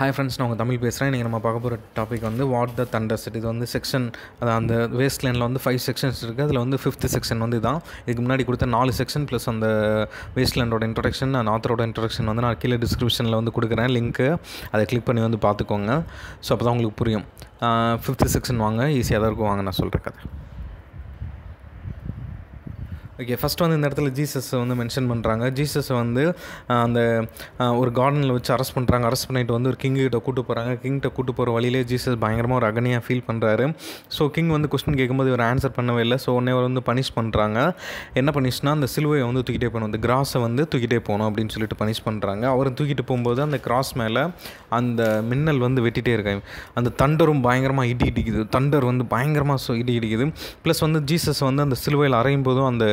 hi friends நான் உங்கள் தமிழ் பேசுகிறேன் நீங்கள் நம்ம பார்க்க போகிற டாபிக் வந்து வாட் த தண்டர் செட் இது வந்து செக்ஷன் அது அந்த வேஸ்ட் லைனில் வந்து ஃபைவ் செக்ஷன்ஸ் இருக்குது அதில் வந்து ஃபிஃப்த் செக்ஷன் வந்து இதுதான் இதுக்கு முன்னாடி கொடுத்த நாலு செக்ஷன் ப்ளஸ் அந்த வேஸ்ட் லேண்டோட இன்ட்ரடக்ஷன் அந்த ஆத்தரோட இன்ட்ரடக்ஷன் வந்து நான் கீழே டிஸ்கிரிப்ஷனில் வந்து கொடுக்குறேன் லிங்க்கு அதை கிளிக் பண்ணி வந்து பார்த்துக்கோங்க ஸோ அப்போ தான் உங்களுக்கு புரியும் ஃபிஃப்த்து செக்ஷன் வாங்க ஈஸியாக தான் இருக்கும் வாங்க நான் சொல்கிற கதை ஓகே ஃபஸ்ட் வந்து இந்த இடத்துல ஜீசஸ் வந்து மென்ஷன் பண்ணுறாங்க ஜீசஸ் வந்து அந்த ஒரு கார்டனில் வச்சு அரெஸ்ட் பண்ணுறாங்க அரெஸ்ட் பண்ணிட்டு வந்து ஒரு கிங்கிட்ட கூட்டு போகிறாங்க கிங்கிட்ட கூட்டு போகிற வழியிலே ஜீசஸ் பயங்கரமாக ஒரு அகனியாக ஃபீல் பண்ணுறாரு ஸோ கிங் வந்து கொஸ்டின் கேட்கும்போது இவர் ஆன்சர் பண்ணவே இல்லை ஸோ உடனே அவர் வந்து பனிஷ் பண்ணுறாங்க என்ன பண்ணிச்சுனா அந்த சிலுவையை வந்து தூக்கிட்டே போகணும் அந்த கிராஸை வந்து தூக்கிட்டே போகணும் அப்படின்னு சொல்லிட்டு பனிஷ் பண்ணுறாங்க அவர் தூக்கிட்டு போகும்போது அந்த கிராஸ் மேலே அந்த மின்னல் வந்து வெட்டிகிட்டே இருக்காங்க அந்த தண்டரும் பயங்கரமாக இடி இடிக்குது தண்டர் வந்து பயங்கரமாக இடி இடிக்குது ப்ளஸ் வந்து ஜீசஸ் வந்து அந்த சிலுவையில் அறையும் போதும் அந்த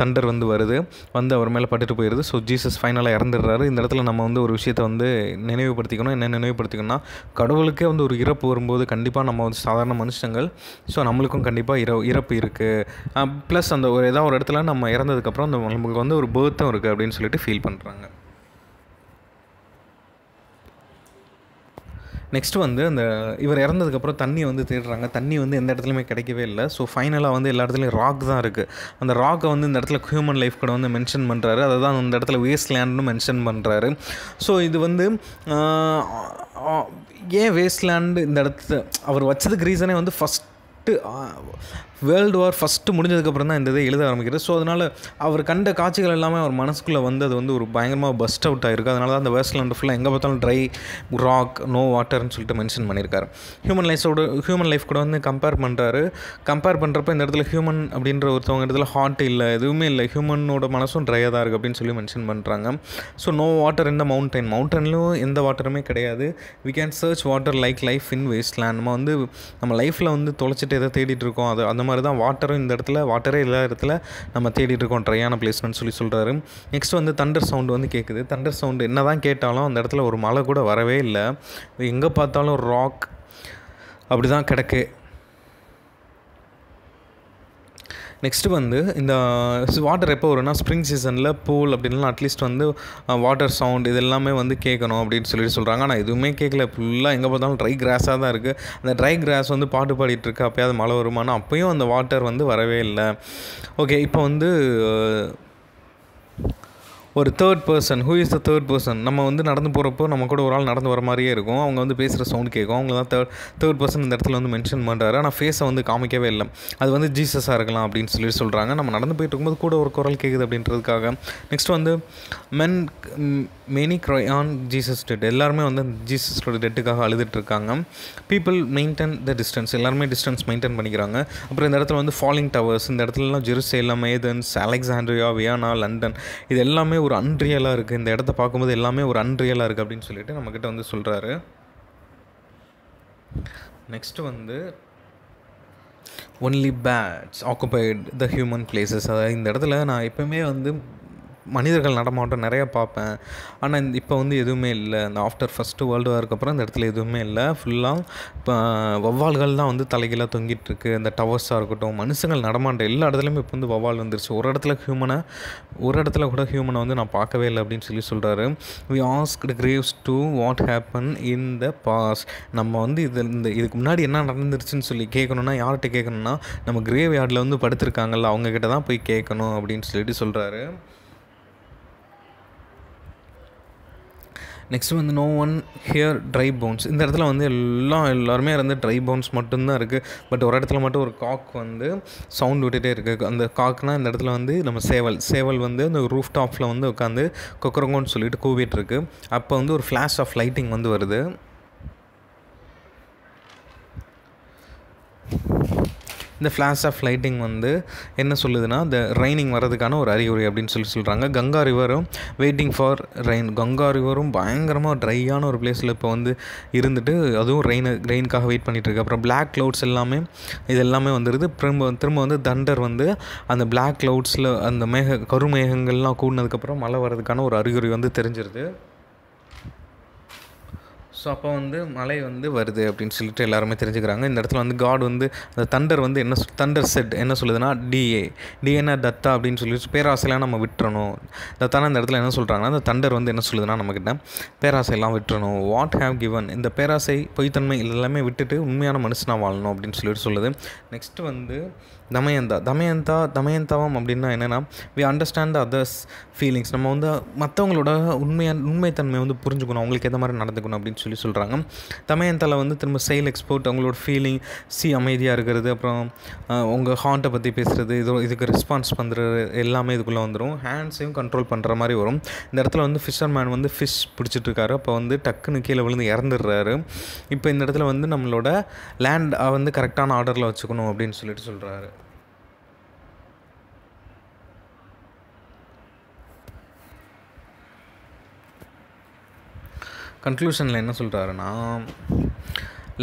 தண்டர் வந்து வருது வந்து அவர் மேலே பட்டுட்டு போயிடுது ஸோ ஜீசஸ் ஃபைனலாக இறந்துடுறாரு இந்த இடத்துல நம்ம வந்து ஒரு விஷயத்தை வந்து நினைவுபடுத்திக்கணும் என்ன நினைவுபடுத்திக்கணும்னா கடவுளுக்கே வந்து ஒரு இறப்பு வரும்போது கண்டிப்பாக நம்ம வந்து சாதாரண மனுஷங்கள் ஸோ நம்மளுக்கும் கண்டிப்பாக இற இறப்பு இருக்குது ப்ளஸ் அந்த ஒரு ஏதாவது ஒரு இடத்துல நம்ம இறந்ததுக்கப்புறம் அந்த நம்மளுக்கு வந்து ஒரு பேர்த்தும் இருக்குது அப்படின்னு சொல்லிட்டு ஃபீல் பண்ணுறாங்க நெக்ஸ்ட் வந்து அந்த இவர் இறந்ததுக்கப்புறம் தண்ணி வந்து தேடுறாங்க தண்ணி வந்து எந்த இடத்துலையுமே கிடைக்கவே இல்லை ஸோ ஃபைனலாக வந்து எல்லா இடத்துலையும் ராக் தான் இருக்குது அந்த ராக்கை வந்து இந்த இடத்துல ஹியூமன் லைஃப் கூட வந்து மென்ஷன் பண்ணுறாரு அதை தான் இந்த இடத்துல வேஸ்ட் லேண்ட்னு மென்ஷன் பண்ணுறாரு ஸோ இது வந்து ஏன் வேஸ்ட் லேண்டு இந்த இடத்துல அவர் வச்சதுக்கு ரீசனே வந்து ஃபஸ்ட் வேர்ல்டு வார் ஃபஸ்ட்டு முடிஞ்சதுக்கப்புறம் தான் இந்த இதை எழுத ஆரம்பிக்கிறது ஸோ அதனால் அவர் கண்ட காட்சிகள் எல்லாமே அவர் மனசுக்குள்ளே வந்து அது வந்து ஒரு பயங்கரமாக பஸ்ட் அவுட் ஆகிருக்கு அதனால தான் அந்த வேர்ஸ்லாண்ட் ஃபுல்லாக எங்கே பார்த்தாலும் ட்ரை ராக் நோ வாட்டர்னு சொல்லிட்டு மென்ஷன் பண்ணியிருக்காரு ஹியூமன் லைஃப்ஸோட ஹியூமன் லைஃப் கூட வந்து கம்பேர் பண்ணுறாரு கம்பேர் பண்ணுறப்ப இந்த இடத்துல ஹியூமன் அப்படின்ற ஒருத்தவங்க இடத்துல ஹாட் இல்லை எதுவுமே இல்லை ஹியூமனோட மனசும் ட்ரையாக தான் இருக்குது அப்படின்னு சொல்லி மென்ஷன் பண்ணுறாங்க ஸோ நோ வாட்டர் இந்த மவுண்டைன் மவுண்டன்லையும் எந்த வாட்டருமே கிடையாது we can search water like life in wasteland நம்ம வந்து நம்ம லைஃப்பில் வந்து தொலைச்சிட்டு எதை தேடிட்டு இருக்கோம் அது அந்த மாதிரி மாதிரி தான் வாட்டரும் இந்த இடத்துல வாட்டரே இல்லாத இடத்துல நம்ம தேடிட்டு இருக்கோம் ட்ரையான பிளேஸ்மெண்ட் சொல்லி சொல்கிறாரு நெக்ஸ்ட் வந்து தண்டர் சவுண்டு வந்து கேட்குது தண்டர் சவுண்டு என்ன தான் கேட்டாலும் அந்த இடத்துல ஒரு மழை கூட வரவே இல்லை எங்கே பார்த்தாலும் ராக் அப்படி தான் கிடக்கு நெக்ஸ்ட்டு வந்து இந்த வாட்டர் எப்போ வரும்னா ஸ்ப்ரிங் சீசனில் பூல் அப்படின்லாம் அட்லீஸ்ட் வந்து வாட்டர் சவுண்ட் இது எல்லாமே வந்து கேட்கணும் அப்படின்னு சொல்லிட்டு சொல்கிறாங்க ஆனால் எதுவுமே கேட்கல ஃபுல்லாக எங்கே பார்த்தாலும் ட்ரை கிராஸாக தான் இருக்குது அந்த ட்ரை கிராஸ் வந்து பாட்டு பாடிட்டு இருக்கு அப்போயாவது மழை வருமானா அப்போயும் அந்த வாட்டர் வந்து வரவே இல்லை ஓகே இப்போ வந்து ஒரு third person who is the third person நம்ம வந்து நடந்து போகிறப்போ நம்ம கூட ஒரு ஆள் நடந்து வர மாதிரியே இருக்கும் அவங்க வந்து பேசுகிற சவுண்ட் கேட்கும் அவங்க தான் தேர்ட் தேர்ட் பர்சன் இந்த இடத்துல வந்து மென்ஷன் பண்ணுறாரு ஆனால் ஃபேஸை வந்து காமிக்கவே இல்லை அது வந்து ஜீசஸாக இருக்கலாம் அப்படின்னு சொல்லி சொல்கிறாங்க நம்ம நடந்து போயிட்டு இருக்கும்போது கூட ஒரு குரல் கேட்குது அப்படின்றதுக்காக நெக்ஸ்ட் வந்து men many cry on Jesus dead எல்லாருமே வந்து ஜீசஸோட டெட்டுக்காக அழுதுட்டுருக்காங்க பீப்புள் மெயின்டைன் த டிஸ்டன்ஸ் எல்லாருமே டிஸ்டன்ஸ் மெயின்டைன் பண்ணிக்கிறாங்க அப்புறம் இந்த இடத்துல வந்து ஃபாலிங் டவர்ஸ் இந்த இடத்துலலாம் Jerusalem Athens Alexandria Vienna London இது எல்லாமே ஒரு அன்ரியலாக இருக்குது இந்த இடத்த பார்க்கும்போது எல்லாமே ஒரு அன்ரியலாக இருக்குது அப்படின்னு சொல்லிட்டு நம்மக்கிட்ட வந்து சொல்கிறாரு நெக்ஸ்ட்டு வந்து only bats occupied the human places அதாவது இந்த இடத்துல நான் எப்போயுமே வந்து மனிதர்கள் நடமாட்டம் நிறையா பார்ப்பேன் ஆனால் இந்த இப்போ வந்து எதுவுமே இல்லை இந்த ஆஃப்டர் ஃபஸ்ட்டு வேர்ல்டு வார்க்கு அப்புறம் இந்த இடத்துல எதுவுமே இல்லை ஃபுல்லாக இப்போ வௌவால்கள் தான் வந்து தலைகளாக தொங்கிட்டுருக்கு இந்த டவர்ஸாக இருக்கட்டும் மனுஷங்கள் நடமாட்டம் எல்லா இடத்துலையுமே இப்போ வந்து வௌவால் வந்துருச்சு ஒரு இடத்துல ஹியூமனை ஒரு இடத்துல கூட ஹியூமனை வந்து நான் பார்க்கவே இல்லை அப்படின்னு சொல்லி சொல்கிறாரு we asked graves to what happen in the past நம்ம வந்து இது இந்த இதுக்கு முன்னாடி என்ன நடந்துருச்சுன்னு சொல்லி கேட்கணுன்னா யார்கிட்ட கேட்கணுன்னா நம்ம கிரேவ் யார்டில் வந்து படுத்திருக்காங்கல்ல அவங்கக்கிட்ட தான் போய் கேட்கணும் அப்படின்னு சொல்லிட்டு சொல்கிறாரு நெக்ஸ்ட் வந்து no one here dry bones இந்த இடத்துல வந்து எல்லாம் எல்லாருமே இருந்து ட்ரை பவுன்ஸ் மட்டும்தான் இருக்குது பட் ஒரு இடத்துல மட்டும் ஒரு காக் வந்து சவுண்ட் விட்டுகிட்டே இருக்குது அந்த காக்னால் இந்த இடத்துல வந்து நம்ம சேவல் சேவல் வந்து அந்த ரூஃப் டாப்பில் வந்து உட்காந்து கொக்கரங்கோன்னு சொல்லிட்டு கூவிட்டுருக்கு அப்போ வந்து ஒரு ஃப்ளாஷ் ஆஃப் லைட்டிங் வந்து வருது இந்த ஃப்ளாஷ் ஆஃப் லைட்டிங் வந்து என்ன சொல்லுதுன்னா இந்த ரைனிங் வர்றதுக்கான ஒரு அறிகுறி அப்படின்னு சொல்லி சொல்கிறாங்க கங்கா ரிவரும் வெயிட்டிங் ஃபார் ரெயின் கங்கா ரிவரும் பயங்கரமாக ட்ரையான ஒரு பிளேஸில் இப்போ வந்து இருந்துட்டு அதுவும் ரெயின் ரெயின்காக வெயிட் பண்ணிகிட்ருக்கு அப்புறம் பிளாக் க்ளவுட்ஸ் எல்லாமே இது எல்லாமே வந்துடுது திரும்ப திரும்ப வந்து தண்டர் வந்து அந்த பிளாக் க்ளவுட்ஸில் அந்த மேக கருமேகங்கள்லாம் கூடினதுக்கப்புறம் மழை வர்றதுக்கான ஒரு அறிகுறி வந்து தெரிஞ்சிருது ஸோ அப்போ வந்து மலை வந்து வருது அப்படின்னு சொல்லிட்டு எல்லாருமே தெரிஞ்சுக்கிறாங்க இந்த இடத்துல வந்து காட் வந்து அந்த தண்டர் வந்து என்ன தண்டர் செட் என்ன சொல்லுதுன்னா டிஏ டிஎன்ஆர் தத்தா அப்படின்னு சொல்லிட்டு பேராசையெல்லாம் நம்ம விட்டுறணும் தத்தானா இந்த இடத்துல என்ன சொல்கிறாங்கன்னா அந்த தண்டர் வந்து என்ன சொல்லுதுன்னா நம்மக்கிட்ட பேராசையெல்லாம் விட்டுறணும் வாட் ஹேவ் கிவன் இந்த பேராசை பொய்த்தன்மை எல்லாமே விட்டுட்டு உண்மையான மனுஷனாக வாழணும் அப்படின்னு சொல்லிட்டு சொல்லுது நெக்ஸ்ட் வந்து தமயந்தா தமயந்தா தமயந்தாவம் அப்படின்னா என்னென்னா we understand the others feelings நம்ம வந்து மற்றவங்களோட உண்மையான உண்மைத்தன்மை வந்து புரிஞ்சுக்கணும் அவங்களுக்கு எந்த மாதிரி நடந்துக்கணும் அப்படின்னு சொல்லி சொல்லி சொல்கிறாங்க தமயந்தலை வந்து திரும்ப செயல் எக்ஸ்போர்ட் அவங்களோட ஃபீலிங் சி அமைதியாக இருக்கிறது அப்புறம் உங்கள் ஹார்ட்டை பற்றி பேசுகிறது இது இதுக்கு ரெஸ்பான்ஸ் பண்ணுறது எல்லாமே இதுக்குள்ளே வந்துடும் ஹேண்ட்ஸையும் கண்ட்ரோல் பண்ணுற மாதிரி வரும் இந்த இடத்துல வந்து ஃபிஷர்மேன் மேன் வந்து ஃபிஷ் பிடிச்சிட்ருக்காரு அப்போ வந்து டக்குன்னு கீழே விழுந்து இறந்துடுறாரு இப்போ இந்த இடத்துல வந்து நம்மளோட லேண்ட் வந்து கரெக்டான ஆர்டரில் வச்சுக்கணும் அப்படின்னு சொல்லிட்டு சொல்கிறாரு கன்க்ளூஷனில் என்ன சொல்கிறாருன்னா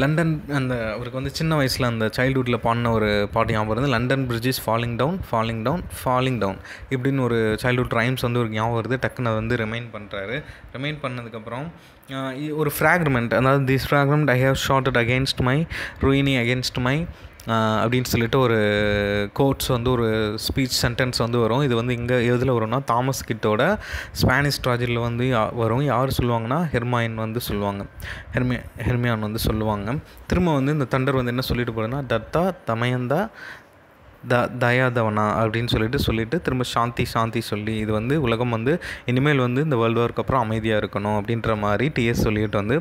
லண்டன் அந்த அவருக்கு வந்து சின்ன வயசில் அந்த சைல்டுஹுட்டில் பாடின ஒரு பாட்டு ஞாபகம் இருந்து London bridge is falling down falling down falling down இப்படின்னு ஒரு சைல்டுஹுட் ரைம்ஸ் வந்து ஒரு ஞாபகம் வருது டக்குன்னு வந்து ரிமைண்ட் பண்ணுறாரு ரிமைன் பண்ணதுக்கப்புறம் ஒரு ஃப்ராக்மெண்ட் அதாவது this fragment I have shored at against my ruins against my அப்படின்னு சொல்லிட்டு ஒரு கோட்ஸ் வந்து ஒரு ஸ்பீச் சென்டென்ஸ் வந்து வரும் இது வந்து இங்கே எதில் வரும்னா தாமஸ் கிட்டோட ஸ்பானிஷ் ட்ராஜடியில் வந்து வரும் யார் சொல்லுவாங்கன்னா ஹெர்மாயின் வந்து சொல்லுவாங்க ஹெர்மி ஹெர்மியான் வந்து சொல்லுவாங்க திரும்ப வந்து இந்த தண்டர் வந்து என்ன சொல்லிட்டு போகிறேன்னா தத்தா தமயந்தா த தயாதவனா அப்படின்னு சொல்லிட்டு சொல்லிவிட்டு திரும்ப சாந்தி சாந்தி சொல்லி இது வந்து உலகம் வந்து இனிமேல் வந்து இந்த வேர்ல்டு வார்க்கு அப்புறம் அமைதியாக இருக்கணும் அப்படின்ற மாதிரி டிஎஸ் சொல்லிட்டு வந்து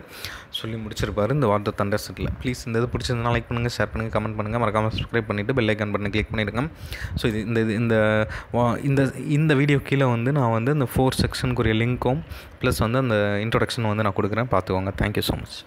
சொல்லி முடிச்சிருப்பார் இந்த வார்த்தை தண்டர் செட்டில் ப்ளீஸ் இந்த இது பிடிச்சிருந்தா லைக் பண்ணுங்கள் ஷேர் பண்ணுங்கள் கமெண்ட் பண்ணுங்கள் மறக்காமல் சப்ஸ்கிரைப் பண்ணிவிட்டு பெல் ஐக்கான் பண்ணி கிளிக் பண்ணிவிடுங்க ஸோ இது இந்த இந்த இந்த இந்த வீடியோ கீழே வந்து நான் வந்து இந்த ஃபோர் செக்ஷனுக்குரிய லிங்க்கும் ப்ளஸ் வந்து அந்த இன்ட்ரொடக்ஷன் வந்து நான் கொடுக்குறேன் பார்த்துக்கோங்க தேங்க்யூ ஸோ மச்